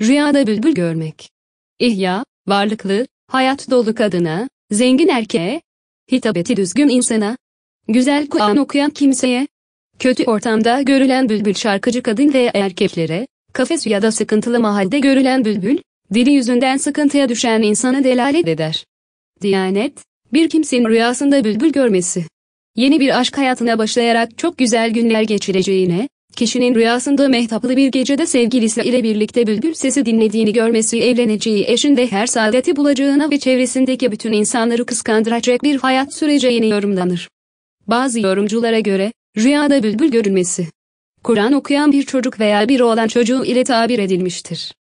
Rüyada bülbül görmek. İhya, varlıklı, hayat dolu kadına, zengin erkeğe, hitabeti düzgün insana, güzel Kur'an okuyan kimseye, kötü ortamda görülen bülbül şarkıcı kadın veya erkeklere, kafes ya da sıkıntılı mahallede görülen bülbül, dili yüzünden sıkıntıya düşen insana delalet eder. Diyanet, bir kimsenin rüyasında bülbül görmesi, yeni bir aşk hayatına başlayarak çok güzel günler geçireceğine, kişinin rüyasında mehtaplı bir gecede sevgilisi ile birlikte bülbül sesi dinlediğini görmesi evleneceği eşinde her saadeti bulacağına ve çevresindeki bütün insanları kıskandıracak bir hayat süreceğini yorumlanır. Bazı yorumculara göre, rüyada bülbül görülmesi, Kur'an okuyan bir çocuk veya bir oğlan çocuğu ile tabir edilmiştir.